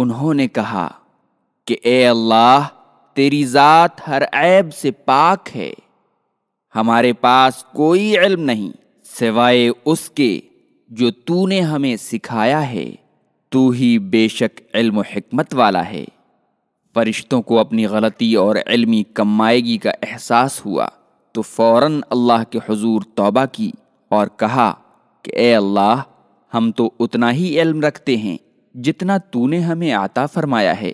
उन्होंने कहा कि ए अल्लाह तेरी जात हर ऐब से पाक है हमारे पास कोई इल्म नहीं सिवाय उसके जो तूने हमें सिखाया है तू ही बेशक इल्म हिकमत वाला है फरिश्तों को अपनी गलती और इल्मी कमाएगी का एहसास हुआ تو فوراً اللہ کے حضور توبہ کی اور کہا کہ اے اللہ ہم تو اتنا ہی علم رکھتے ہیں جتنا تو نے ہمیں عطا فرمایا ہے